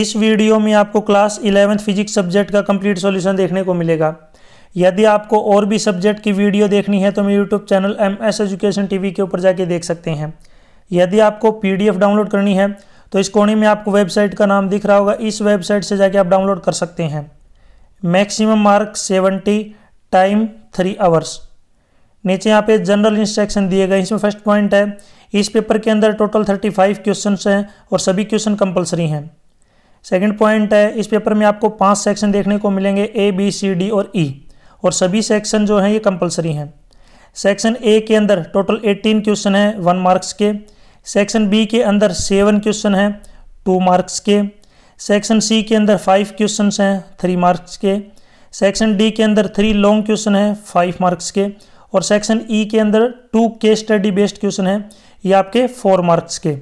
इस वीडियो में आपको क्लास इलेवेंथ फिजिक्स सब्जेक्ट का कंप्लीट सॉल्यूशन देखने को मिलेगा यदि आपको और भी सब्जेक्ट की वीडियो देखनी है तो मेरे YouTube channel M S education T के ऊपर जाके देख सकते हैं यदि आपको पी डाउनलोड करनी है तो इस कोणी में आपको वेबसाइट का नाम दिख रहा होगा इस वेबसाइट से जाके आप डाउनलोड कर सकते हैं maximum mark seventy time three hours नीचे यहाँ पे जनरल इंस्ट्रक्शन दिए गए इसमें फर्स्ट पॉइंट है इस पेपर के अंदर टोटल थर्टी फाइव क्वेश्चन हैं और सभी क्वेश्चन कंपलसरी हैं सेकंड पॉइंट है इस पेपर में आपको पांच सेक्शन देखने को मिलेंगे ए बी सी डी और ई e, और सभी सेक्शन जो हैं ये कंपलसरी हैं सेक्शन ए के अंदर टोटल 18 क्वेश्चन हैं वन मार्क्स के सेक्शन बी के अंदर सेवन क्वेश्चन हैं टू मार्क्स के सेक्शन सी के अंदर फाइव क्वेश्चन हैं थ्री मार्क्स के सेक्शन डी के अंदर थ्री लॉन्ग क्वेश्चन हैं फाइव मार्क्स के और सेक्शन ई e के अंदर टू के स्टडी बेस्ड क्वेश्चन हैं ये आपके फोर मार्क्स के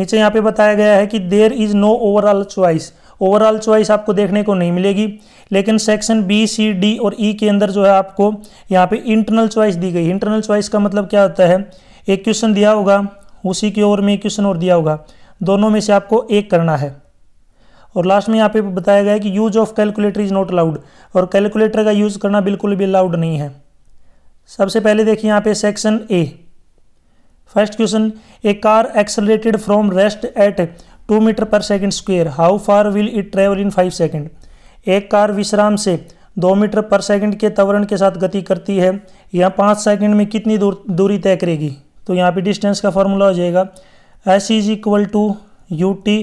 नीचे यहाँ पे बताया गया है कि there is no overall choice overall choice आपको देखने को नहीं मिलेगी लेकिन सेक्शन बी सी डी और ई e के अंदर जो है आपको यहाँ पे इंटरनल चॉइस दी गई इंटरनल चॉइस का मतलब क्या होता है एक क्वेश्चन दिया होगा उसी के ओर में एक क्वेश्चन और दिया होगा दोनों में से आपको एक करना है और लास्ट में यहाँ पे बताया गया है कि use of calculator is not allowed और कैलकुलेटर का यूज़ करना बिल्कुल भी अलाउड नहीं है सबसे पहले देखिए यहाँ पे section A first question a car accelerated from rest at two metre per second square how far will it travel in five second एक कार विश्राम से दो मीटर पर सेकेंड के त्वरण के साथ गति करती है यह पाँच सेकेंड में कितनी दूर दूरी तय करेगी तो यहाँ पे डिस्टेंस का फॉर्मूला हो जाएगा S is equal to u t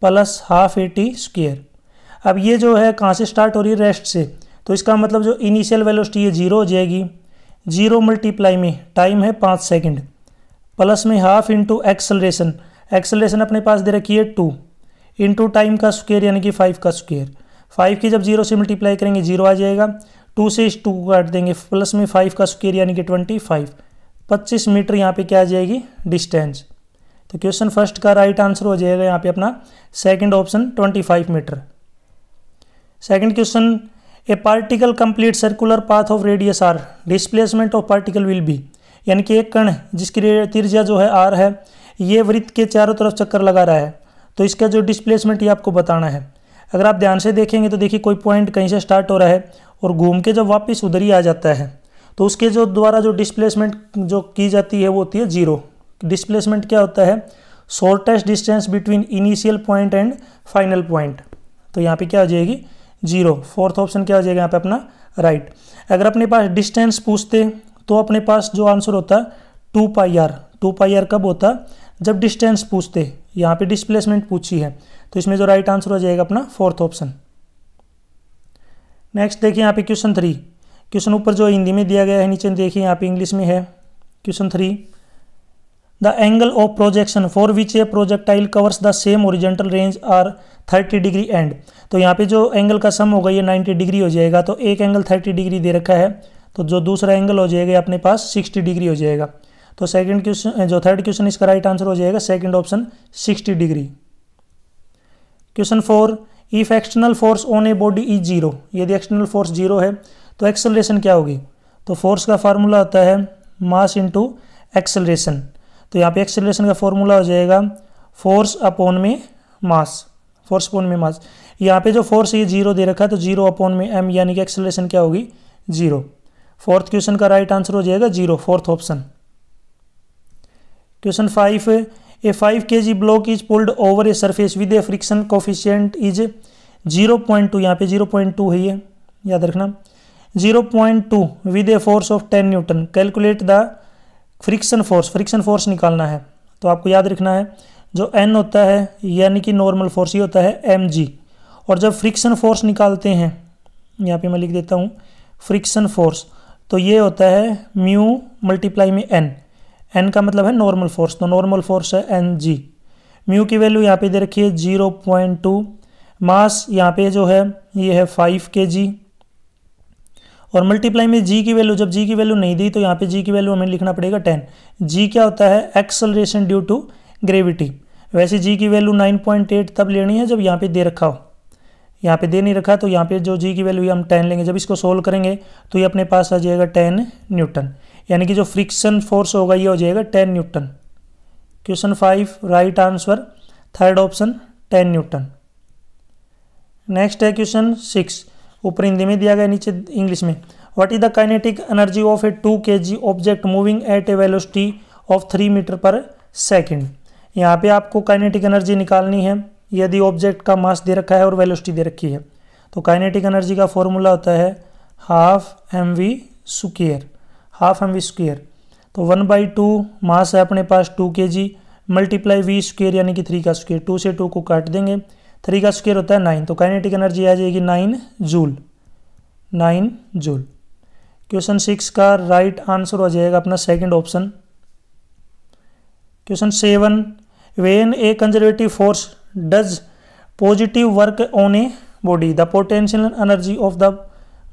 plus half a t square अब ये जो है कहाँ से स्टार्ट हो रही है रेस्ट से तो इसका मतलब जो इनिशियल वेलोसिटी है जीरो हो जाएगी जीरो मल्टीप्लाई में टाइम है पाँच सेकेंड प्लस में हाफ इंटू एक्सलेशन एक्सलेशन अपने पास दे रखी है टू इंटू टाइम का स्क्वेयर यानी कि फाइव का स्क्वेयर फाइव की जब जीरो से मल्टीप्लाई करेंगे जीरो आ जाएगा टू से इस टू को काट देंगे प्लस में फाइव का स्क्वेयर यानी कि ट्वेंटी फाइव पच्चीस मीटर यहाँ पे क्या आ जाएगी डिस्टेंस तो क्वेश्चन फर्स्ट का राइट आंसर हो जाएगा यहाँ पे अपना second option twenty five metre second question a particle complete circular path of radius R displacement of particle will be यानी कि एक कण जिसकी तिरजा जो है आर है ये वृत्त के चारों तरफ चक्कर लगा रहा है तो इसका जो डिस्प्लेसमेंट ये आपको बताना है अगर आप ध्यान से देखेंगे तो देखिए कोई पॉइंट कहीं से स्टार्ट हो रहा है और घूम के जब वापस उधर ही आ जाता है तो उसके जो द्वारा जो डिस्प्लेसमेंट जो की जाती है वो होती है जीरो डिस्प्लेसमेंट क्या होता है shortest distance between initial point and final point तो यहाँ पे क्या हो जाएगी जीरो फोर्थ ऑप्शन क्या हो जाएगा यहाँ पे अपना राइट right. अगर अपने पास डिस्टेंस पूछते तो अपने पास जो आंसर होता है two pi R two pi R कब होता है जब डिस्टेंस पूछते यहाँ पे डिस्प्लेसमेंट पूछी है तो इसमें जो राइट आंसर हो जाएगा अपना फोर्थ ऑप्शन नेक्स्ट देखिए यहाँ पे क्वेश्चन थ्री क्वेश्चन ऊपर जो हिंदी में दिया गया है नीचे देखिए यहाँ पे इंग्लिश में है question three the angle of projection for which a projectile covers the same horizontal range are thirty degree and तो यहाँ पे जो एंगल का सम होगा ये 90 डिग्री हो जाएगा तो एक एंगल थर्टी डिग्री दे रखा है तो जो दूसरा एंगल हो जाएगा अपने पास सिक्सटी डिग्री हो जाएगा तो सेकंड क्वेश्चन जो थर्ड क्वेश्चन इसका राइट आंसर हो जाएगा second option 60 degree question four if external force on a body is zero यदि एक्सटर्नल फोर्स जीरो है तो एक्सेलरेशन क्या होगी तो फोर्स का फार्मूला होता है मास इंटू एक्सेलरेशन तो यहाँ पे एक्सेलरेशन का फॉर्मूला हो जाएगा फोर्स अपॉन में मास फोर्स अपॉन में मास यहाँ पे जो फोर्स ये जीरो दे रखा है तो जीरो अपॉन में एम यानी कि एक्सेलरेशन क्या होगी जीरो फोर्थ क्वेश्चन का राइट आंसर हो जाएगा zero fourth option question five a five K G block is pulled over a surface with a friction coefficient is zero point two यहाँ पे जीरो पॉइंट टू है ये याद रखना zero point two with a force of ten newton calculate the friction force friction force निकालना है तो आपको याद रखना है जो एन होता है यानी कि नॉर्मल फोर्स ही होता है एम जी और जब फ्रिक्शन फोर्स निकालते हैं यहाँ पे मैं लिख देता हूँ फ्रिक्शन फोर्स तो ये होता है म्यू मल्टीप्लाई में एन एन का मतलब है नॉर्मल फोर्स तो नॉर्मल फोर्स है एन जी म्यू की वैल्यू यहाँ पे दे रखी है जीरो पॉइंट टू मास यहाँ पे जो है ये है फाइव के जी और मल्टीप्लाई में जी की वैल्यू जब जी की वैल्यू नहीं दी तो यहाँ पे जी की वैल्यू हमें लिखना पड़ेगा टेन जी क्या होता है एक्सलरेशन ड्यू टू ग्रेविटी वैसे जी की वैल्यू नाइन पॉइंट एट तब लेनी है जब यहाँ पे दे रखा हो यहाँ पे दे नहीं रखा तो यहाँ पे जो जी की वैल्यू हम टेन लेंगे जब इसको सोल्व करेंगे तो ये अपने पास आ जाएगा टेन न्यूटन यानी कि जो फ्रिक्शन फोर्स होगा ये हो जाएगा ten newton question five right answer third option ten newton next है क्वेश्चन सिक्स ऊपर हिंदी में दिया गया नीचे इंग्लिश में what is the kinetic energy of a two K G object moving at a velocity of three metre per second यहाँ पे आपको काइनेटिक एनर्जी निकालनी है यदि ऑब्जेक्ट का मास दे रखा है और वेलोसिटी दे रखी है तो काइनेटिक एनर्जी का फॉर्मूला होता है half M V square half M V square तो वन बाई टू मास है अपने पास to K ji multiply V square यानी कि थ्री का स्क्र टू से टू को काट देंगे थ्री का स्क्वेयर होता है नाइन तो काइनेटिक एनर्जी आ जाएगी nine joule nine joule question six का राइट आंसर हो जाएगा अपना second option question seven when a conservative force does positive work on a body the potential energy of the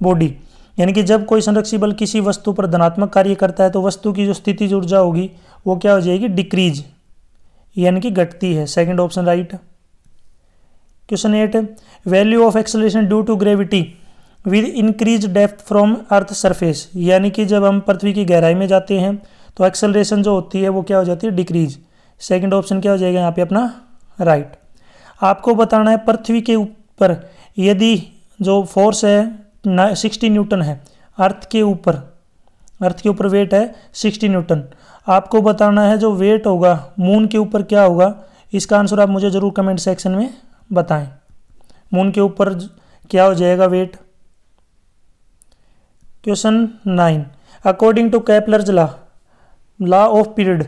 body यानी कि जब कोई संरक्षित बल किसी वस्तु पर धनात्मक कार्य करता है तो वस्तु की जो स्थिति ऊर्जा होगी वो क्या हो जाएगी डिक्रीज यानी कि घटती है second option right question eight value of acceleration due to gravity with increase depth from earth surface यानी कि जब हम पृथ्वी की गहराई में जाते हैं तो एक्सलेशन जो होती है वो क्या हो जाती है डिक्रीज सेकेंड ऑप्शन क्या हो जाएगा यहाँ पे अपना राइट right. आपको बताना है पृथ्वी के ऊपर यदि जो फोर्स है सिक्सटी न्यूटन है अर्थ के ऊपर अर्थ के ऊपर वेट है सिक्सटी न्यूटन आपको बताना है जो वेट होगा मून के ऊपर क्या होगा इसका आंसर आप मुझे ज़रूर कमेंट सेक्शन में बताएं मून के ऊपर क्या हो जाएगा weight question nine according to Kepler's ला लॉ ऑफ पीरियड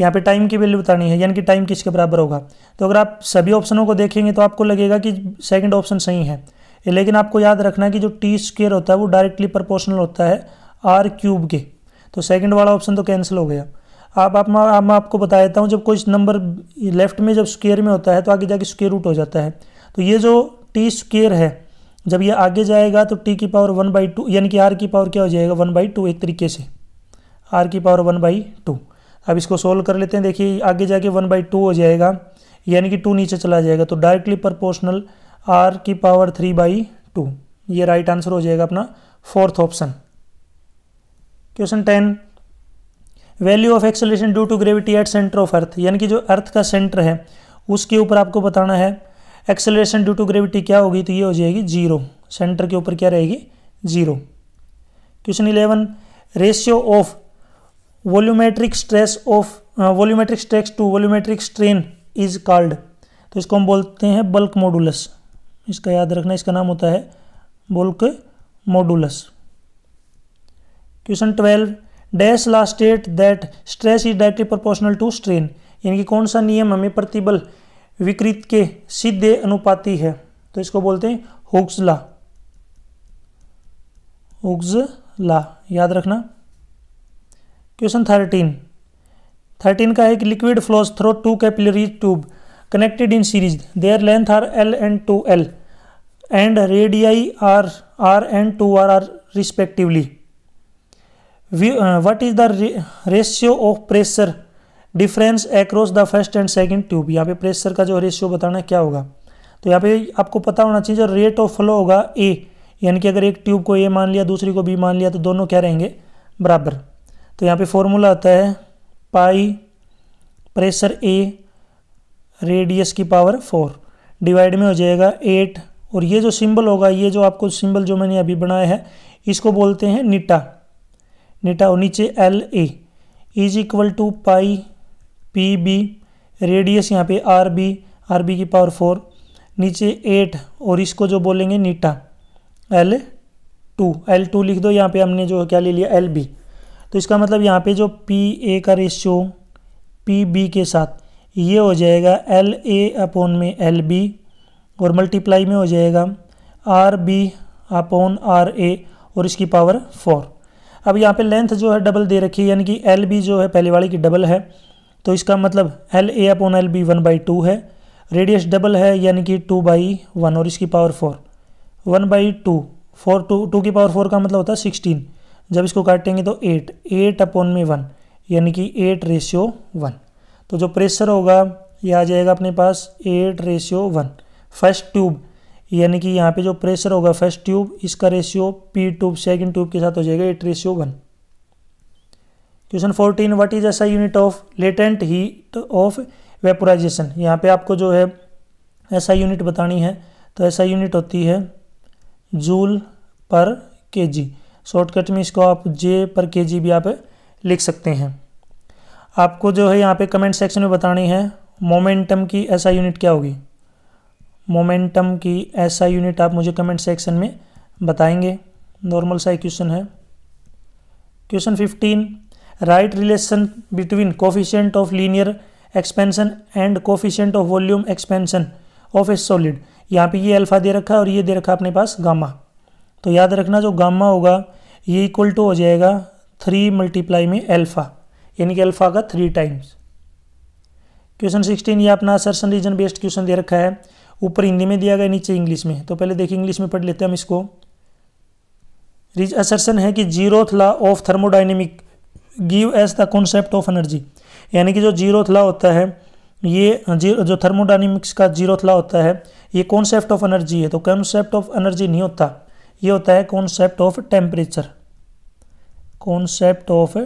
यहाँ पे टाइम की वैल्यू बतानी है यानी कि टाइम किसके बराबर होगा तो अगर आप सभी ऑप्शनों को देखेंगे तो आपको लगेगा कि सेकंड ऑप्शन सही है लेकिन आपको याद रखना है कि जो टी स्क्वेयर होता है वो डायरेक्टली प्रपोर्शनल होता है आर क्यूब के तो सेकंड वाला ऑप्शन तो कैंसिल हो गया आप आप मैं आप, आपको बता देता हूँ जब कोई नंबर लेफ्ट में जब स्क्वेयर में होता है तो आगे जाके स्क्वेयर रूट हो जाता है तो ये जो टी स्क्वेयर है जब ये आगे जाएगा तो टी की पावर वन बाई टू यानी कि आर की पावर क्या हो जाएगा वन बाई टू एक तरीके से आर की पावर वन बाई टू अब इसको सोल्व कर लेते हैं देखिए आगे जाके वन बाई टू हो जाएगा यानी कि टू नीचे चला जाएगा तो डायरेक्टली प्रपोर्शनल आर की पावर थ्री बाई टू ये राइट आंसर हो जाएगा अपना fourth option question ten value of acceleration due to gravity at centre of earth यानी कि जो अर्थ का सेंटर है उसके ऊपर आपको बताना है एक्सेलरेशन ड्यू टू ग्रेविटी क्या होगी तो ये हो जाएगी जीरो सेंटर के ऊपर क्या रहेगी zero question eleven ratio of volumetric stress of volumetric stress to volumetric strain is called तो इसको हम बोलते हैं बल्क मॉडुलस इसका याद रखना इसका नाम होता है bulk modulus question twelve dash law state that stress is directly proportional to strain यानी कि कौन सा नियम हमें प्रतिबल विकृत के सीधे अनुपाती है तो इसको बोलते हैं हुक्सला हुक्सला याद रखना क्वेश्चन थर्टीन थर्टीन का है कि liquid flows through two capillary tube connected in series their length are L and two L and radii R R and two R R respectively what is the ratio of pressure difference across the first and second tube यहाँ पे pressure का जो ratio बताना है क्या होगा तो यहाँ पे आपको पता होना चाहिए जो रेट ऑफ फ्लो होगा ए यानी कि अगर एक ट्यूब को ए मान लिया दूसरी को बी मान लिया तो दोनों क्या रहेंगे बराबर तो यहाँ पे फॉर्मूला आता है पाई प्रेशर ए रेडियस की पावर फोर डिवाइड में हो जाएगा एट और ये जो सिंबल होगा ये जो आपको सिंबल जो मैंने अभी बनाया है इसको बोलते हैं निटा निटा और नीचे L A is equal to pi P B radius यहाँ पे आर बी आर बी की पावर फोर नीचे एट और इसको जो बोलेंगे नीटा एल टू एल टू लिख दो यहाँ पे हमने जो क्या ले लिया एल बी तो इसका मतलब यहाँ पे जो पी ए का रेशियो पी बी के साथ ये हो जाएगा एल ए अपोन में एल बी और मल्टीप्लाई में हो जाएगा R B upon R A और इसकी पावर फोर अब यहाँ पे लेंथ जो है डबल दे रखी है यानी कि एल बी जो है पहले वाली की डबल है तो इसका मतलब L A upon L B one by two है रेडियस डबल है यानी कि टू बाई वन और इसकी power four one by two four two two की पावर फोर का मतलब होता है सिक्सटीन जब इसको काटेंगे तो एट एट अपॉन में वन यानी कि एट रेशियो वन तो जो प्रेशर होगा ये आ जाएगा अपने पास eight ratio one first tube यानी कि यहाँ पे जो प्रेशर होगा फर्स्ट ट्यूब इसका ratio P tube second tube के साथ हो जाएगा eight ratio one question fourteen what is SI unit of latent heat of vaporization यहाँ पे आपको जो है ऐसा यूनिट बतानी है तो ऐसा यूनिट होती है जूल पर के जी शॉर्टकट में इसको आप जे पर के जी भी आप लिख सकते हैं आपको जो है यहाँ पे कमेंट सेक्शन में बतानी है मोमेंटम की ऐसा यूनिट क्या होगी मोमेंटम की ऐसा यूनिट आप मुझे कमेंट सेक्शन में बताएंगे नॉर्मल सा क्वेश्चन है question fifteen right relation between coefficient of linear expansion and coefficient of volume expansion of a solid यहाँ पे ये अल्फा दे रखा है और ये दे रखा है अपने पास गामा तो याद रखना जो गामा होगा ये इक्वल टू हो जाएगा थ्री मल्टीप्लाई में अल्फ़ा यानी कि अल्फ़ा का थ्री टाइम्स क्वेश्चन सिक्सटीन ये अपना सरसन रीजन बेस्ड क्वेश्चन दे रखा है ऊपर हिंदी में दिया गया नीचे इंग्लिश में तो पहले देखिए इंग्लिश में पढ़ लेते हैं हम इसको रिज असरसन है कि zeroth law of thermodynamic give as the concept of energy यानी कि जो जीरोथ लॉ होता है ये जो थर्मोडाइनेमिक्स का जीरोथ लॉ होता है ये कॉन्सेप्ट ऑफ एनर्जी है तो कॉन्सेप्ट ऑफ एनर्जी नहीं होता ये होता है concept of temperature concept of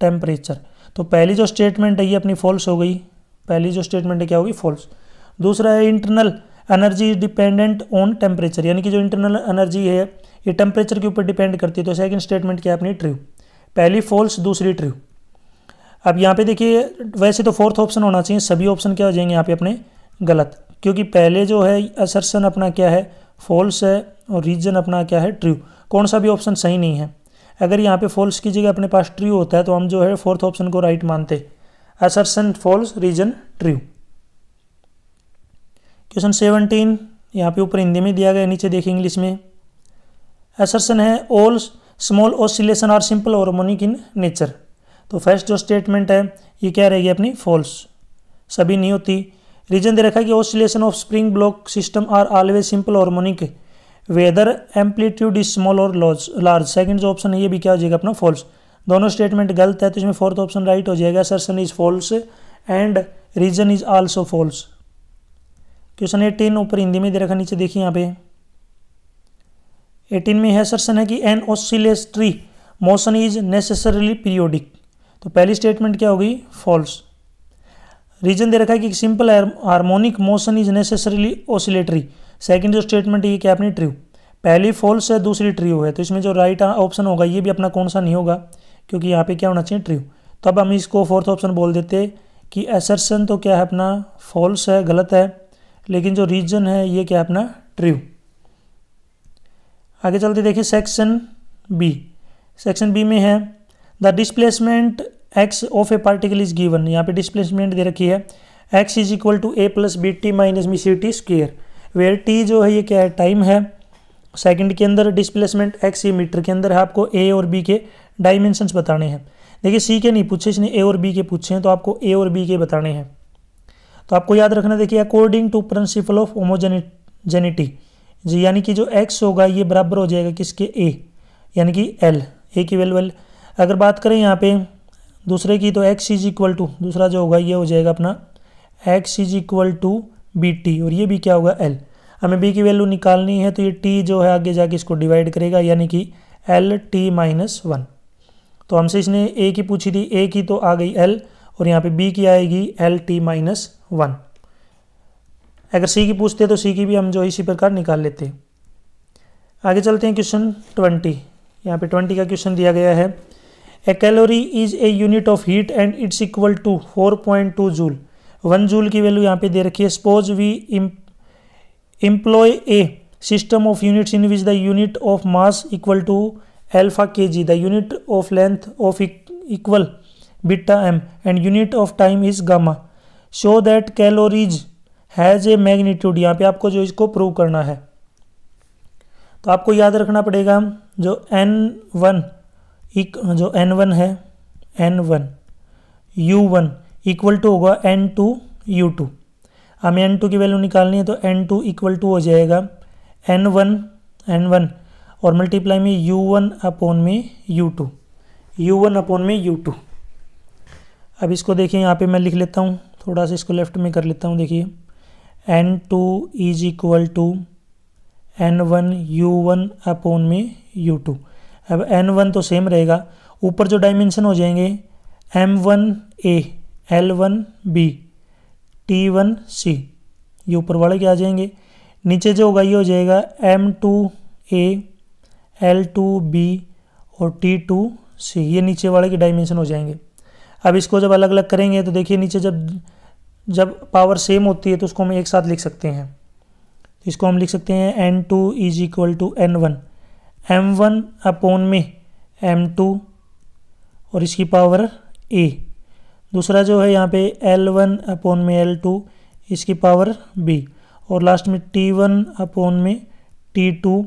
temperature तो पहली जो स्टेटमेंट है ये अपनी फॉल्स हो गई पहली जो स्टेटमेंट है क्या होगी फॉल्स दूसरा है internal energy is dependent on temperature यानी कि जो इंटरनल एनर्जी है ये टेम्परेचर के ऊपर डिपेंड करती है तो सेकंड स्टेटमेंट क्या है अपनी ट्रू पहली फॉल्स दूसरी ट्रू अब यहाँ पे देखिए वैसे तो फोर्थ ऑप्शन होना चाहिए सभी ऑप्शन क्या हो जाएंगे यहाँ पे अपने गलत क्योंकि पहले जो है असरसन अपना क्या है फॉल्स है और रीजन अपना क्या है ट्रू कौन सा भी ऑप्शन सही नहीं है अगर यहाँ पे फॉल्स की जगह अपने पास ट्रू होता है तो हम जो है फोर्थ ऑप्शन को राइट मानते assertion false reason true question seventeen यहाँ पे ऊपर हिंदी में दिया गया नीचे देखिए इंग्लिश में असरसन है all small oscillation are simple harmonic in nature तो फर्स्ट जो स्टेटमेंट है ये क्या रहेगी अपनी फॉल्स सभी नहीं होती रीजन दे रखा है कि oscillation of spring block system are always simple harmonic whether amplitude is small और लार्ज सेकंड जो ऑप्शन है ये भी क्या हो जाएगा अपना फॉल्स दोनों स्टेटमेंट गलत है तो इसमें फोर्थ ऑप्शन राइट हो जाएगा assertion is false and reason is also false question eighteen ऊपर हिंदी में दे रखा नीचे देखिए यहाँ पे एटीन में है सरसन है कि an oscillatory motion is necessarily periodic तो पहली स्टेटमेंट क्या होगी फॉल्स रीजन दे रखा है कि simple harmonic motion is necessarily oscillatory second जो स्टेटमेंट है ये क्या अपनी ट्रू पहली फॉल्स है दूसरी ट्रू है तो इसमें जो राइट ऑप्शन होगा ये भी अपना कौन सा नहीं होगा क्योंकि यहाँ पे क्या होना चाहिए ट्रू तो अब हम इसको फोर्थ ऑप्शन बोल देते कि एसरसन तो क्या है अपना फॉल्स है गलत है लेकिन जो रीजन है ये क्या अपना ट्रू आगे चलते देखिए सेक्शन बी सेक्शन बी में है the displacement X of a particle is given यहाँ पे डिस्प्लेसमेंट दे रखी है X is equal to A plus B T minus B C T square where T जो है ये क्या है टाइम है सेकंड के अंदर डिस्प्लेसमेंट एक्स ये मीटर के अंदर है आपको ए और बी के डायमेंशंस बताने हैं देखिए सी के नहीं पूछे इसने ए और बी के पूछे हैं तो आपको ए और बी के बताने हैं तो आपको याद रखना देखिए according to principle of homogeneity जी यानी कि जो एक्स होगा ये बराबर हो जाएगा किसके ए यानी कि एल ए की वैल्यू अगर बात करें यहाँ पे दूसरे की तो एक्स इज इक्वल टू दूसरा जो होगा ये हो जाएगा अपना X is equal to B T और ये भी क्या होगा एल हमें बी की वैल्यू निकालनी है तो ये टी जो है आगे जाके इसको डिवाइड करेगा यानी कि एल टी माइनस वन तो हमसे इसने ए की पूछी थी ए की तो आ गई एल और यहाँ पे बी की आएगी एल टी माइनस वन अगर सी की पूछते हैं तो सी की भी हम जो इसी प्रकार निकाल लेते हैं आगे चलते हैं क्वेश्चन ट्वेंटी यहाँ पे ट्वेंटी का क्वेश्चन दिया गया है A calorie is a unit of heat and it's equal to 4.2 joule one joule की वैल्यू यहाँ पे दे रखी है suppose we employ a system of units in which the unit of mass equal to alpha K G the unit of length of equal beta M and unit of time is gamma show that calories has a magnitude यहाँ पे आपको जो इसको prove करना है तो आपको याद रखना पड़ेगा जो एन वन एक हाँ जो एन वन है N one U one equal to होगा एन टू यू टू हमें एन टू की वैल्यू निकालनी है तो एन टू इक्वल टू हो जाएगा एन वन एन वन और मल्टीप्लाई में यू वन अपोन में U two U one upon में यू टू अब इसको देखिए यहाँ पे मैं लिख लेता हूँ थोड़ा सा इसको लेफ्ट में कर लेता हूँ देखिए N two is equal to N one U one upon में यू टू अब एन वन तो सेम रहेगा ऊपर जो डायमेंशन हो जाएंगे M one A L one B T one C ये ऊपर वाले के आ जाएंगे नीचे जो होगा ये हो जाएगा M two A L two B और टी टू सी ये नीचे वाले के डायमेंशन हो जाएंगे अब इसको जब अलग अलग करेंगे तो देखिए नीचे जब जब पावर सेम होती है तो उसको हम एक साथ लिख सकते हैं तो इसको हम लिख सकते हैं N two is equal to N one M one upon में एम टू और इसकी पावर ए दूसरा जो है यहाँ पे एल वन अपोन में एल टू इसकी पावर बी और लास्ट में टी वन अपोन में टी टू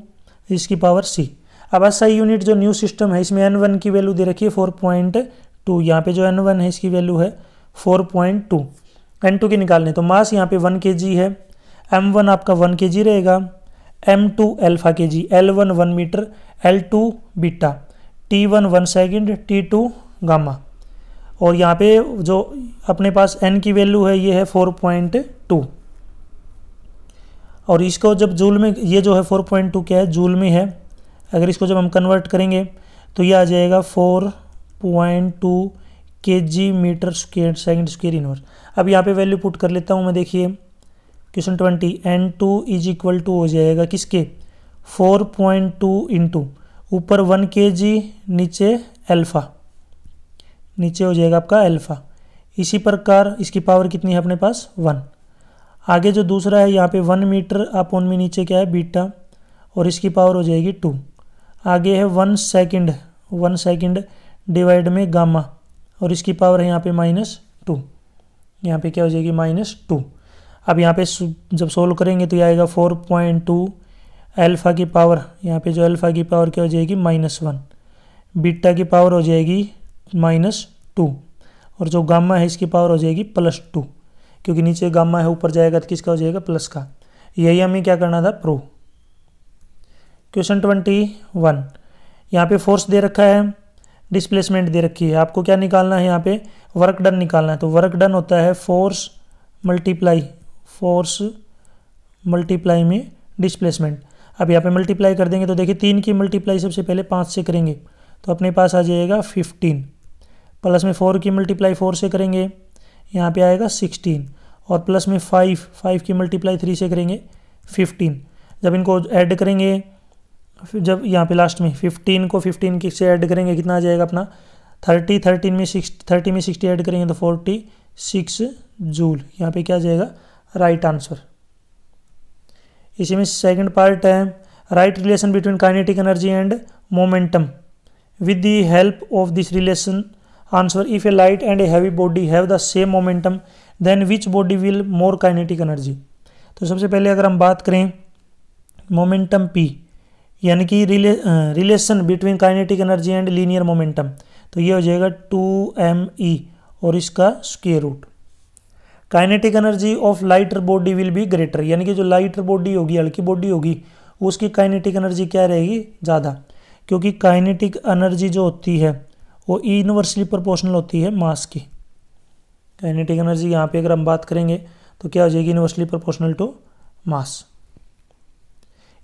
इसकी पावर सी अब एसआई यूनिट जो न्यू सिस्टम है इसमें एन वन की वैल्यू दे रखी है फोर पॉइंट टू यहाँ पर जो एन वन है इसकी वैल्यू है four point two N two की निकालने तो मास यहाँ पे वन के जी है एम वन आपका वन के जी रहेगा M two alpha K G L one one metre L two beta T one one second T two gamma और यहाँ पे जो अपने पास एन की वैल्यू है ये है फोर पॉइंट टू और इसको जब जूल में ये जो है फोर पॉइंट टू क्या है जूल में है अगर इसको जब हम कन्वर्ट करेंगे तो ये आ जाएगा four point two K G metre square second square inverse अब यहाँ पे वैल्यू पुट कर लेता हूँ मैं देखिए question twenty N two is equal to हो जाएगा किसके फोर पॉइंट टू इंटू ऊपर वन के जी नीचे एल्फा नीचे हो जाएगा आपका एल्फा इसी प्रकार इसकी पावर कितनी है अपने पास वन आगे जो दूसरा है यहाँ पे वन मीटर आप में नीचे क्या है बीटा और इसकी पावर हो जाएगी टू आगे है one second one second divide में गामा और इसकी पावर है यहाँ पे माइनस टू यहाँ पे क्या हो जाएगी माइनस टू अब यहाँ पे जब सोल्व करेंगे तो ये आएगा फोर पॉइंट टू एल्फ़ा की पावर यहाँ पे जो अल्फ़ा की पावर क्या हो जाएगी माइनस वन बीटा की पावर हो जाएगी माइनस टू और जो गामा है इसकी पावर हो जाएगी प्लस टू क्योंकि नीचे गामा है ऊपर जाएगा तो किसका हो जाएगा प्लस का यही हमें क्या करना था प्रूव क्वेश्चन ट्वेंटी वन यहाँ पे फोर्स दे रखा है डिस्प्लेसमेंट दे रखी है आपको क्या निकालना है यहाँ पे वर्क डन निकालना है तो वर्क डन होता है फोर्स मल्टीप्लाई फोर्स मल्टीप्लाई में डिस्प्लेसमेंट अब यहाँ पे मल्टीप्लाई कर देंगे तो देखिए तीन की मल्टीप्लाई सबसे पहले पाँच से करेंगे तो अपने पास आ जाएगा फिफ्टीन प्लस में फोर की मल्टीप्लाई फोर से करेंगे यहाँ पे आएगा सिक्सटीन और प्लस में फाइव फाइव की मल्टीप्लाई थ्री से करेंगे फिफ्टीन जब इनको ऐड करेंगे जब यहाँ पे लास्ट में फिफ्टीन को फिफ्टीन की से ऐड करेंगे कितना आ जाएगा अपना थर्टी थर्टीन में सिक्स थर्टी में सिक्सटी ऐड करेंगे तो फोर्टी सिक्स जूल यहाँ पे क्या आ जाएगा राइट आंसर इसी में सेकेंड पार्ट है right relation between kinetic energy and momentum with the help of this relation answer if a light and a heavy body have the same momentum then which body will more kinetic energy तो सबसे पहले अगर हम बात करें momentum P यानी कि relation between kinetic energy and linear momentum तो ये हो जाएगा टू एम ई और इसका square root kinetic energy of lighter body will be greater यानी कि जो लाइटर बॉडी होगी हल्की बॉडी होगी उसकी काइनेटिक एनर्जी क्या रहेगी ज़्यादा क्योंकि काइनेटिक एनर्जी जो होती है वो यूनिवर्सली प्रोपोर्शनल होती है मास की काइनेटिक एनर्जी यहाँ पे अगर हम बात करेंगे तो क्या हो जाएगी यूनिवर्सली प्रोपोर्शनल टू मास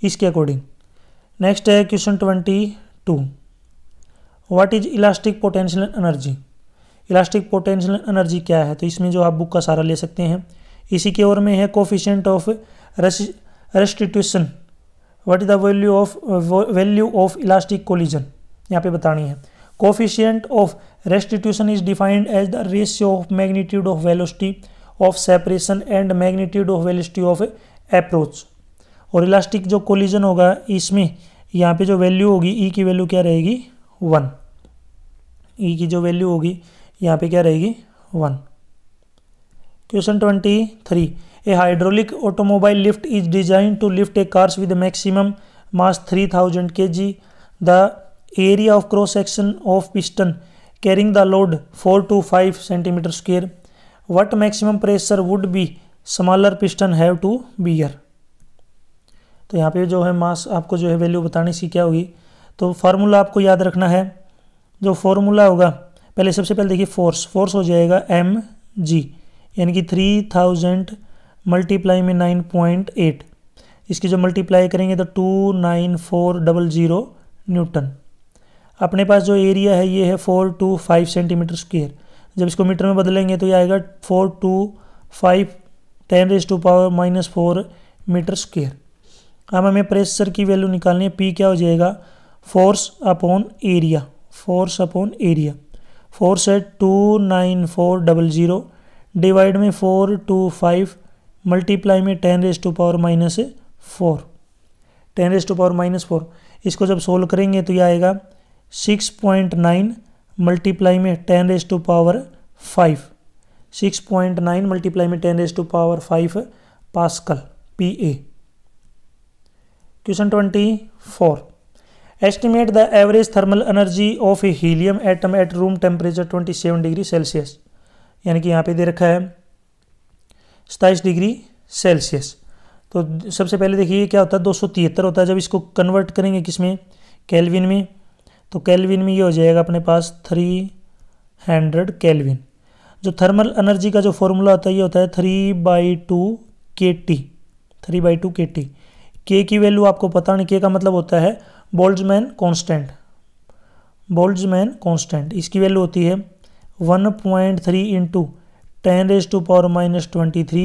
इसके अकॉर्डिंग नेक्स्ट है question twenty two what is elastic potential energy elastic potential energy क्या है तो इसमें जो आप बुक का सारा ले सकते हैं इसी के ओर में है coefficient of restitution what is the value of value of elastic collision यहाँ पे बतानी है coefficient of restitution is defined as the ratio of magnitude of velocity of separation and magnitude of velocity of approach और elastic जो collision होगा इसमें यहाँ पे जो वैल्यू होगी ई e की वैल्यू क्या रहेगी वन ई e की जो वैल्यू होगी यहाँ पे क्या रहेगी one question twenty three a hydraulic automobile lift is design to lift a cars with maximum mass three thousand K G the area of cross section of piston carrying the load four two five centimetre square what maximum pressure would be smaller piston have to bear तो यहाँ पे जो है मास आपको जो है value बताने सी क्या होगी तो फार्मूला आपको याद रखना है जो फॉर्मूला होगा पहले सबसे पहले देखिए फोर्स फोर्स हो जाएगा एम जी यानी कि थ्री थाउजेंड मल्टीप्लाई में नाइन पॉइंट एट इसकी जो मल्टीप्लाई करेंगे तो two nine four double zero newton अपने पास जो एरिया है ये है four two five centimetre square जब इसको मीटर में बदलेंगे तो ये आएगा four two five ten raise to power minus four metre square अब हमें प्रेशर की वैल्यू निकालनी है पी क्या हो जाएगा force upon area force upon area four से two nine four double zero divide में फोर टू फाइव मल्टीप्लाई में ten raise to power minus four ten raise to power minus four इसको जब सोल्व करेंगे तो यह आएगा सिक्स पॉइंट नाइन मल्टीप्लाई में ten raise to power five six point nine multiply में ten raise to power five pascal P A question twenty four estimate the average thermal energy of a helium atom at room temperature 27 degree celsius यानी कि यहाँ पे दे रखा है सताइस degree Celsius तो सबसे पहले देखिए क्या होता है दो होता है जब इसको कन्वर्ट करेंगे किस में कैलविन में तो कैलविन में ये हो जाएगा अपने पास थ्री हंड्रेड कैलविन जो थर्मल एनर्जी का जो फॉर्मूला होता है ये होता है three by two K T three by two K T K की वैल्यू आपको पता नहीं के का मतलब होता है बोल्ट्जमैन कांस्टेंट बोल्ट्जमैन कांस्टेंट इसकी वैल्यू होती है one point three into ten raise to power minus twenty three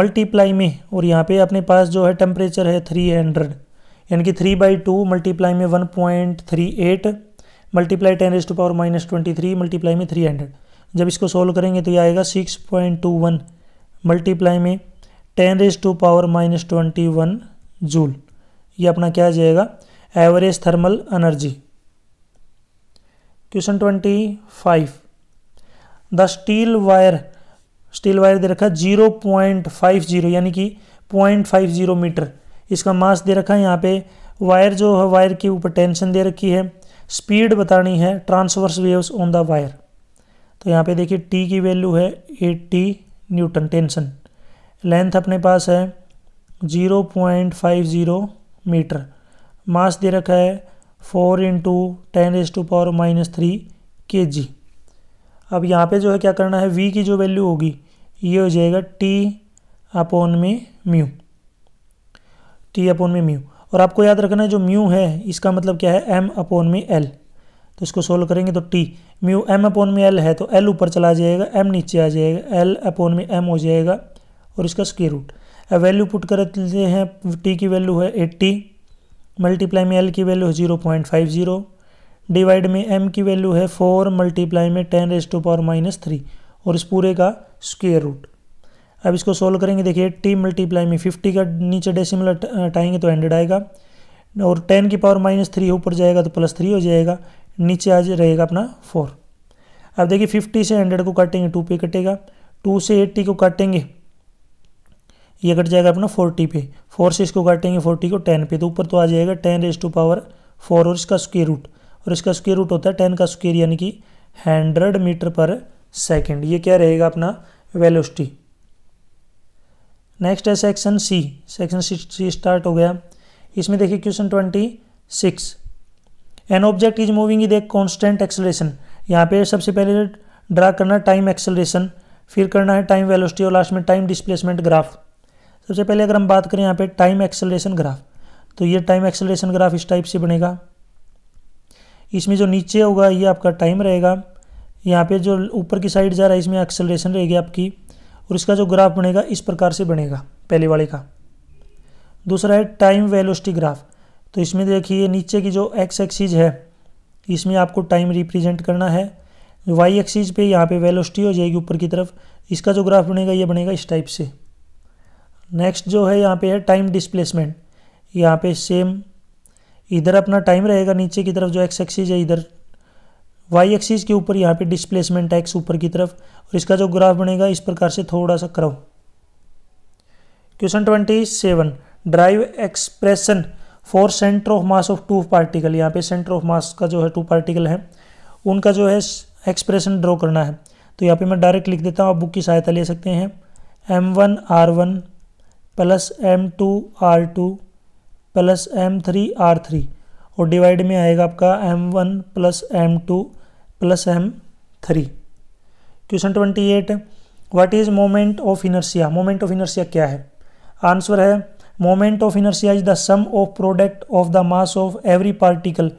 multiply में और यहाँ पे अपने पास जो है टेम्परेचर है थ्री हंड्रेड यानी कि थ्री बाई टू मल्टीप्लाई में one point three eight multiply ten raise to power minus twenty three multiply में थ्री हंड्रेड जब इसको सोल्व करेंगे तो ये आएगा six point two one multiply में ten raise to power minus twenty one joule ये अपना क्या आ जाएगा average thermal energy question twenty five the steel wire steel wire दे रखा जीरो पॉइंट फाइव जीरो यानी कि पॉइंट फाइव जीरो मीटर इसका मास दे रखा है यहाँ पे वायर जो है वायर के ऊपर टेंशन दे रखी है स्पीड बतानी है transverse waves on the wire तो यहाँ पे देखिए टी की वैल्यू है एट्टी न्यूटन टेंशन लेंथ अपने पास है zero point five zero metre mass दे रखा है four into ten raise to power minus three K G अब यहाँ पे जो है क्या करना है वी की जो वैल्यू होगी ये हो जाएगा टी अपोन में म्यू टी अपोन में म्यू और आपको याद रखना है जो म्यू है इसका मतलब क्या है एम अपोन में एल तो इसको सोल्व करेंगे तो टी म्यू एम अपोन में एल है तो एल ऊपर चला जाएगा एम नीचे आ जाएगा एल अपोन में एम हो जाएगा और इसका स्क्वेयर रूट वैल्यू पुट कर लेते हैं टी की वैल्यू है एट्टी मल्टीप्लाई में एल की वैल्यू है zero point five zero divide में एम की वैल्यू है फोर मल्टीप्लाई में ten raise to power minus three और इस पूरे का स्क्वेयर रूट अब इसको सोल्व करेंगे देखिए एट्टी मल्टीप्लाई में फिफ्टी का नीचे डेसिमल हटाएंगे तो हंड्रेड आएगा और टेन की पावर माइनस थ्री ऊपर जाएगा तो प्लस थ्री हो जाएगा नीचे आज रहेगा अपना फोर अब देखिए फिफ्टी से हंड्रेड को काटेंगे टू पे कटेगा टू से एट्टी को काटेंगे ये कट जाएगा अपना फोर्टी पे फोर से इसको काटेंगे फोर्टी को टेन पे तो ऊपर तो आ जाएगा ten raise to power four और इसका स्क्वेयर रूट और इसका स्क्वेयर रूट होता है टेन का स्क्वेयर यानी कि हंड्रेड मीटर पर सेकेंड ये क्या रहेगा अपना वेलोसिटी नेक्स्ट है section C section C start हो गया इसमें देखिए question twenty six an object is moving with a constant acceleration यहाँ पे सबसे पहले ड्रा करना टाइम एक्सेलरेशन फिर करना है टाइम वेलोसिटी और लास्ट में टाइम डिस्प्लेसमेंट ग्राफ सबसे पहले अगर हम बात करें यहाँ पे टाइम एक्सेलरेशन ग्राफ तो ये टाइम एक्सेलरेशन ग्राफ इस टाइप से बनेगा इसमें जो नीचे होगा ये आपका टाइम रहेगा यहाँ पे जो ऊपर की साइड जा रहा है इसमें एक्सेलरेशन रहेगी आपकी और इसका जो ग्राफ बनेगा इस प्रकार से बनेगा पहले वाले का दूसरा है टाइम वेलोस्टी ग्राफ तो इसमें देखिए नीचे की जो एक्स एक्सीज है इसमें आपको टाइम रिप्रेजेंट करना है वाई एक्सीज पे यहाँ पे वेलोस्टी हो जाएगी ऊपर की तरफ इसका जो ग्राफ बनेगा ये बनेगा इस टाइप से नेक्स्ट जो है यहाँ पे है टाइम डिस्प्लेसमेंट यहाँ पे सेम इधर अपना टाइम रहेगा नीचे की तरफ जो एक्स एक्सीज है इधर वाई एक्सीज के ऊपर यहाँ पे डिस्प्लेसमेंट एक्स ऊपर की तरफ और इसका जो ग्राफ बनेगा इस प्रकार से थोड़ा सा करो question twenty seven drive expression for centre of mass of two particle यहाँ पे सेंटर ऑफ मास का जो है टू पार्टिकल है उनका जो है एक्सप्रेशन ड्रॉ करना है तो यहाँ पे मैं डायरेक्ट लिख देता हूँ आप बुक की सहायता ले सकते हैं M one R one plus M two R two plus M three R three और डिवाइड में आएगा आपका M one plus M two plus M three question twenty eight what is moment of inertia moment of inertia क्या है answer है moment of inertia is the sum of product of the mass of every particle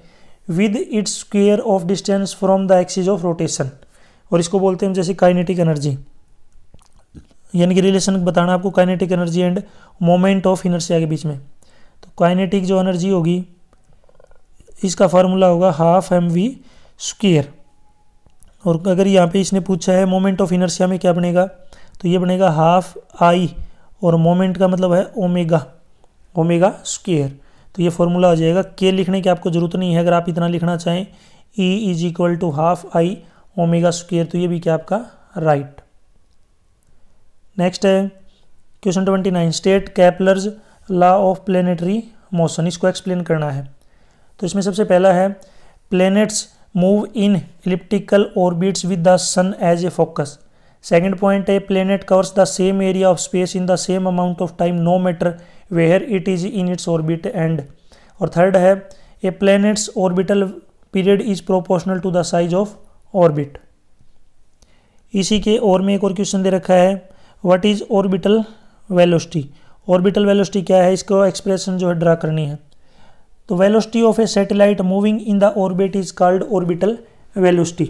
with its square of distance from the axis of rotation और इसको बोलते हैं जैसे kinetic energy यानी कि रिलेशन बताना आपको kinetic energy and moment of inertia के बीच में तो काइनेटिक जो एनर्जी होगी इसका फार्मूला होगा हाफ एम वी स्क्र और अगर यहाँ पे इसने पूछा है मोमेंट ऑफ इनर्सिया में क्या बनेगा तो ये बनेगा हाफ आई और मोमेंट का मतलब है ओमेगा ओमेगा स्क्र तो ये फॉर्मूला आ जाएगा के लिखने की आपको ज़रूरत नहीं है अगर आप इतना लिखना चाहें E is equal to half I omega square तो ये भी क्या आपका राइट नेक्स्ट है question twenty nine state Kepler's law of planetary motion इसको एक्सप्लेन करना है तो इसमें सबसे पहला है planets move in elliptical orbits with the sun as a focus second point है planet covers the same area of space in the same amount of time no matter where it is in its orbit and और third है a planet's orbital period is proportional to the size of orbit इसी के और में एक और question दे रखा है what is orbital velocity orbital velocity क्या है इसको एक्सप्रेशन जो है ड्रा करनी है तो velocity of a satellite moving in the orbit is called orbital velocity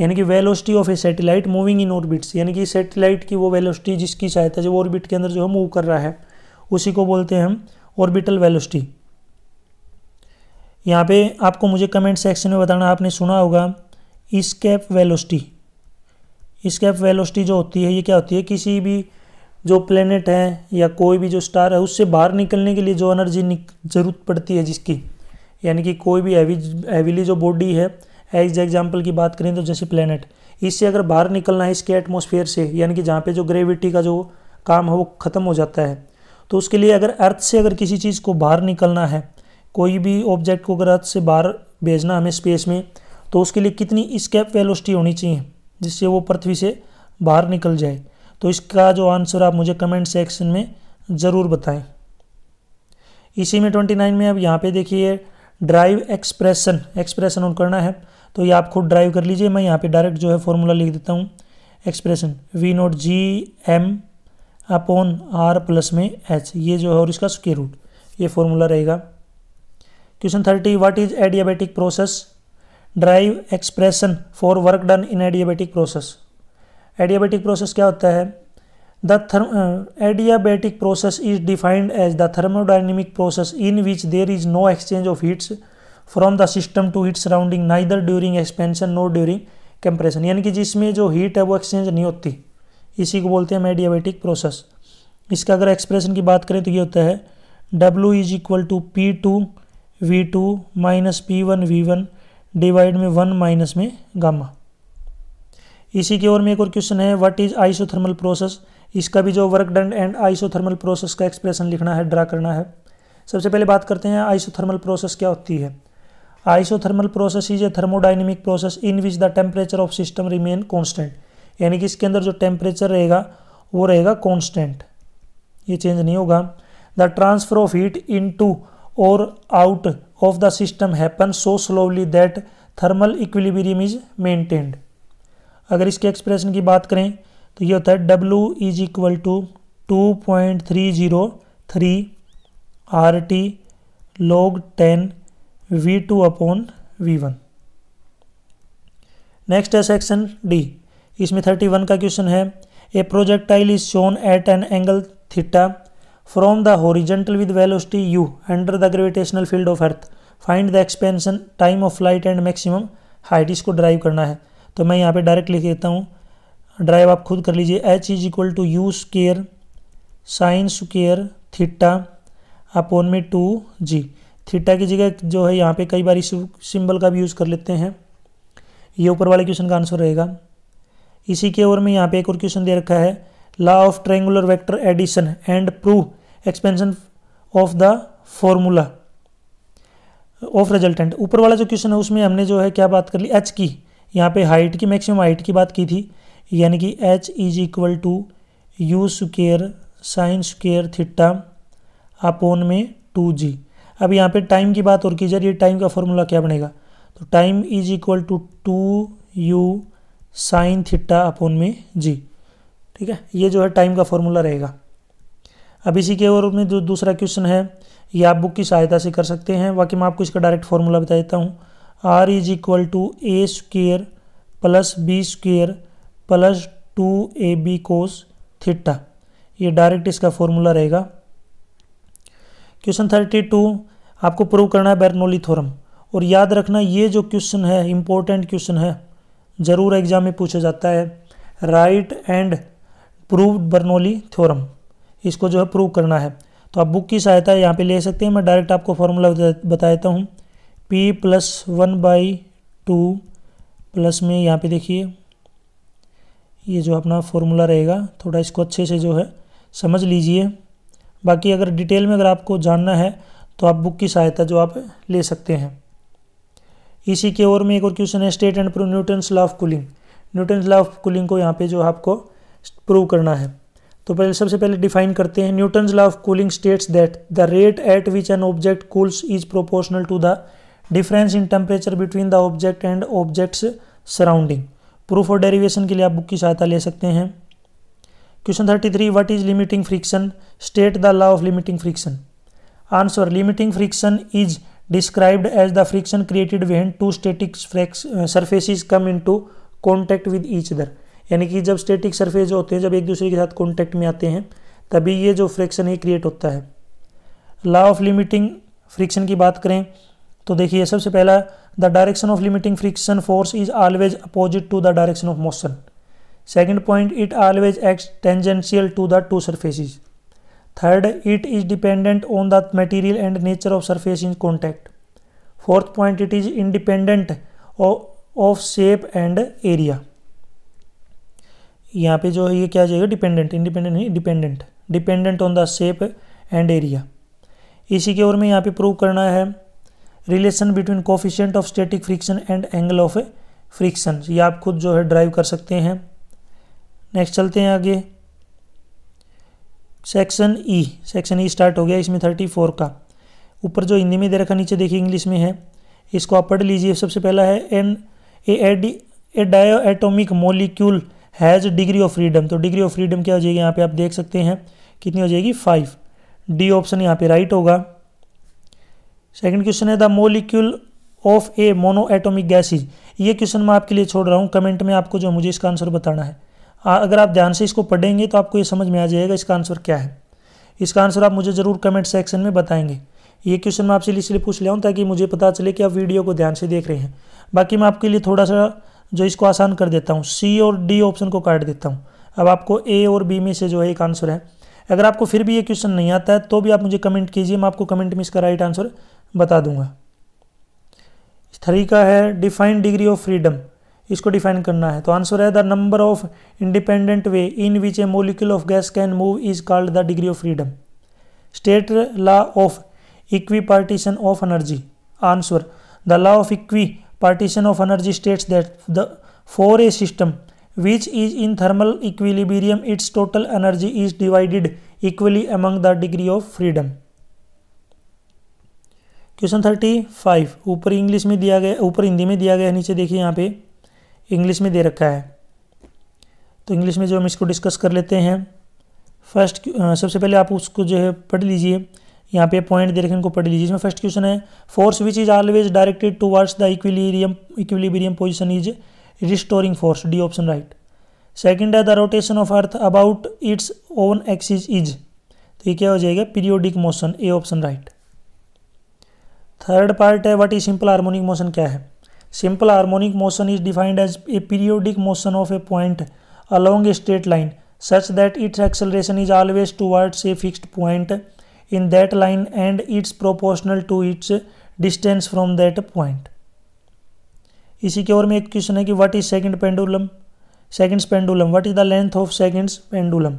यानी कि velocity of a satellite moving in orbits यानी कि सैटेलाइट की वो वेलोसिटी जिसकी सहायता जो वो ऑर्बिट के अंदर जो है मूव कर रहा है उसी को बोलते हैं हम ऑर्बिटल वेलोसिटी यहाँ पे आपको मुझे कमेंट सेक्शन में बताना आपने सुना होगा इसकेप वेलोसिटी स्केप वेलोसिटी जो होती है ये क्या होती है किसी भी जो प्लेनेट है या कोई भी जो स्टार है उससे बाहर निकलने के लिए जो एनर्जी ज़रूरत पड़ती है जिसकी यानी कि कोई भी हैवी हैवीली जो बॉडी है एज एग्जाम्पल की बात करें तो जैसे प्लेनेट इससे अगर बाहर निकलना है इसके एटमोसफेयर से यानी कि जहाँ पे जो ग्रेविटी का जो काम है वो ख़त्म हो जाता है तो उसके लिए अगर अर्थ से अगर किसी चीज़ को बाहर निकलना है कोई भी ऑब्जेक्ट को अगर अर्थ से बाहर भेजना हमें स्पेस में तो उसके लिए कितनी स्केप वेलोसिटी होनी चाहिए जिससे वो पृथ्वी से बाहर निकल जाए तो इसका जो आंसर आप मुझे कमेंट सेक्शन में ज़रूर बताएं इसी में ट्वेंटी नाइन में अब यहाँ पे देखिए ड्राइव एक्सप्रेशन एक्सप्रेशन और करना है तो ये आप खुद ड्राइव कर लीजिए मैं यहाँ पे डायरेक्ट जो है फॉर्मूला लिख देता हूँ expression V naught G M upon R plus में एच ये जो है और इसका स्के रूट ये फॉर्मूला रहेगा question thirty what is adiabatic process derive expression for work done in adiabatic process adiabatic process क्या होता है the therm adiabatic process is defined as the thermodynamic process in which there is no exchange of heats from the system to heat surrounding neither during expansion no during compression यानी कि जिसमें जो heat है वो exchange नहीं होती इसी को बोलते हैं मेडियाबेटिक प्रोसेस इसका अगर एक्सप्रेशन की बात करें तो ये होता है W is equal to P two V two minus P one V one divide में वन माइनस में गामा इसी की ओर में एक और क्वेश्चन है व्हाट इज आइसोथर्मल प्रोसेस इसका भी जो work done and isothermal process का एक्सप्रेशन लिखना है ड्रा करना है सबसे पहले बात करते हैं आइसोथर्मल प्रोसेस क्या होती है isothermal process is a thermodynamic process in which the temperature of system remain constant यानी कि इसके अंदर जो टेम्परेचर रहेगा वो रहेगा कॉन्स्टेंट ये चेंज नहीं होगा the transfer of heat into और out of the system happen so slowly that thermal equilibrium is maintained अगर इसके एक्सप्रेशन की बात करें तो ये होता है W is equal to two point three zero three R T ten V two upon V one next है सेक्शन डी इसमें थर्टी वन का क्वेश्चन है a projectile is shown at an angle theta from the horizontal with velocity u under the gravitational field of earth find the expansion time of flight and maximum height इसको derive करना है तो मैं यहाँ पे direct लिख देता हूँ ड्राइव आप खुद कर लीजिए h is equal to u square sine square theta upon में टू जी थीटा की जगह जो है यहाँ पे कई बार इस सिंबल का भी यूज़ कर लेते हैं ये ऊपर वाले क्वेश्चन का आंसर रहेगा इसी के ओर में यहाँ पे एक और क्वेश्चन दे रखा है law of triangular vector addition and prove expansion of the formula of resultant ऊपर वाला जो क्वेश्चन है उसमें हमने जो है क्या बात कर ली एच की यहाँ पे हाइट की मैक्सिमम हाइट की बात की थी यानी कि h is equal to u square sine square theta upon में टू जी अब यहाँ पे टाइम की बात और की जा रही है टाइम का फॉर्मूला क्या बनेगा तो time is equal to two u sine theta upon में जी ठीक है ये जो है टाइम का फॉर्मूला रहेगा अब इसी के और में जो दूसरा क्वेश्चन है ये आप बुक की सहायता से कर सकते हैं बाकी मैं आपको इसका डायरेक्ट फॉर्मूला बता देता हूँ R is equal to A square plus B square plus two A B cos theta ये डायरेक्ट इसका फॉर्मूला रहेगा क्वेश्चन थर्टी टू आपको प्रूव करना है बैरनोली थोरम और याद रखना ये जो क्वेश्चन है इम्पोर्टेंट क्वेश्चन है ज़रूर एग्जाम में पूछा जाता है write and prove Bernoulli theorem इसको जो है प्रूव करना है तो आप बुक की सहायता यहाँ पे ले सकते हैं मैं डायरेक्ट आपको फॉर्मूला बता देता हूँ P plus one by two plus में यहाँ पे देखिए ये जो अपना फॉर्मूला रहेगा थोड़ा इसको अच्छे से जो है समझ लीजिए बाकी अगर डिटेल में अगर आपको जानना है तो आप बुक की सहायता जो आप ले सकते हैं इसी के और में एक और क्वेश्चन है state and prove Newton's law of cooling Newton's law of cooling को यहाँ पे जो आपको प्रूव करना है तो पहले सबसे पहले डिफाइन करते हैं Newton law of cooling states that the rate at which an object cools is proportional to the difference in temperature between the object and objects surrounding proof और डेरिवेशन के लिए आप बुक की सहायता ले सकते हैं question thirty three what is limiting friction state the law of limiting friction answer limiting friction is described as the friction created when two static surfaces come in to contact with each other यानी कि जब static surface जो होते हैं जब एक दूसरे के साथ कॉन्टैक्ट में आते हैं तभी ये जो फ्रिक्शन ये क्रिएट होता है लॉ ऑफ लिमिटिंग फ्रिक्शन की बात करें तो देखिए सबसे पहला the direction of limiting friction force is always opposite to the direction of motion second point it always acts tangential to the two surfaces third it is dependent on the material and nature of surface in contact fourth point it is independent of shape and area यहाँ पे जो है ये क्या जाएगा dependent independent नहीं dependent dependent on the shape and area इसी के और में यहाँ पे प्रूव करना है relation between coefficient of static friction and angle of a friction ये आप खुद जो है ड्राइव कर सकते हैं नेक्स्ट चलते हैं आगे section E section E start हो गया इसमें थर्टी फोर का ऊपर जो हिंदी में दे रखा नीचे देखिए इंग्लिश में है इसको आप पढ़ लीजिए सबसे पहला है an a a diatomic molecule has degree of freedom तो डिग्री ऑफ फ्रीडम क्या हो जाएगी यहाँ पे आप देख सकते हैं कितनी हो जाएगी फाइव डी ऑप्शन यहाँ पे राइट होगा सेकंड क्वेश्चन है the molecule of a monatomic gases ये क्वेश्चन मैं आपके लिए छोड़ रहा हूँ कमेंट में आपको जो मुझे इसका आंसर बताना है अगर आप ध्यान से इसको पढ़ेंगे तो आपको ये समझ में आ जाएगा इसका आंसर क्या है इसका आंसर आप मुझे ज़रूर कमेंट सेक्शन में बताएंगे ये क्वेश्चन मैं आपसे इसलिए पूछ लिया हूँ ताकि मुझे पता चले कि आप वीडियो को ध्यान से देख रहे हैं बाकी मैं आपके लिए थोड़ा सा जो इसको आसान कर देता हूँ सी और डी ऑप्शन को काट देता हूँ अब आपको ए और बी में से जो है एक आंसर है अगर आपको फिर भी ये क्वेश्चन नहीं आता है तो भी आप मुझे कमेंट कीजिए मैं आपको कमेंट में इसका राइट आंसर बता दूंगा थ्री का है डिफाइन डिग्री ऑफ फ्रीडम इसको डिफाइन करना है तो आंसर है the number of independent way in which a molecule of gas can move is called the degree of freedom state law of equipartition of energy answer the law of इक्वी partition of energy states that the for a system which is in thermal equilibrium its total energy is divided equally among the degree of freedom question thirty five ऊपर English में दिया गया ऊपर हिंदी में दिया गया नीचे देखिए यहाँ पे इंग्लिश में दे रखा है तो इंग्लिश में जो हम इसको डिस्कस कर लेते हैं फर्स्ट सबसे पहले आप उसको जो है पढ़ लीजिए यहाँ पे पॉइंट दे रखे इनको पढ़ लीजिए इसमें फर्स्ट क्वेश्चन है force which is always directed towards the equilibrium equilibrium position is restoring force D option right second है the rotation of earth about its own axis is तो ये क्या हो जाएगा periodic motion A option right third part है what is simple harmonic motion क्या है simple harmonic motion is defined as a periodic motion of a point along a straight line such that its acceleration is always towards a fixed point in that line and its proportional to its distance from that point इसी के और में एक question है कि what is second pendulum second pendulum what is the length of second pendulum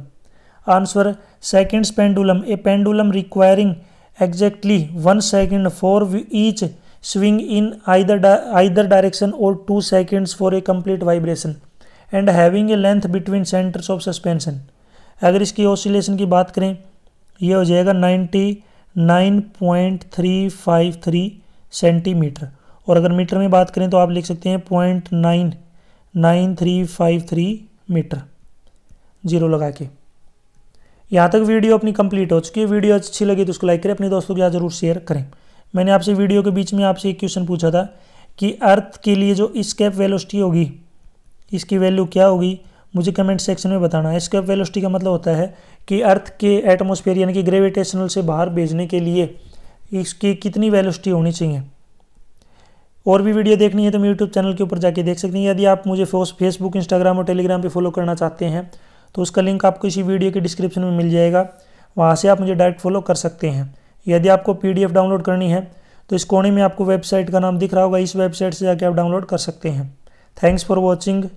answer second pendulum a pendulum requiring exactly one second for each swing in either either direction और two seconds for a complete vibration and having a length between centres of suspension अगर इसकी oscillation की बात करें ये हो जाएगा ninety nine point three five three centimetre और अगर मीटर में बात करें तो आप लिख सकते हैं point nine nine three five three metre zero लगा के यहाँ तक वीडियो अपनी कंप्लीट हो चुकी है वीडियो अच्छी लगी तो उसको लाइक करें अपने दोस्तों के साथ जरूर शेयर करें मैंने आपसे वीडियो के बीच में आपसे एक क्वेश्चन पूछा था कि अर्थ के लिए जो स्केप वेलोसिटी होगी इसकी वैल्यू क्या होगी मुझे कमेंट सेक्शन में बताना स्केप वेलोसिटी का मतलब होता है कि अर्थ के एटमोसफेयर यानी कि ग्रेविटेशनल से बाहर भेजने के लिए इसकी कितनी वेलोसिटी होनी चाहिए और भी वीडियो देखनी है तो मैं यूट्यूब चैनल के ऊपर जाके देख सकते हैं यदि आप मुझे फेसबुक इंस्टाग्राम और टेलीग्राम पे फॉलो करना चाहते हैं तो उसका लिंक आपको इसी वीडियो के डिस्क्रिप्शन में मिल जाएगा वहाँ से आप मुझे डायरेक्ट फॉलो कर सकते हैं यदि आपको पी डाउनलोड करनी है तो इस कोने में आपको वेबसाइट का नाम दिख रहा होगा इस वेबसाइट से जाके आप डाउनलोड कर सकते हैं थैंक्स फॉर वॉचिंग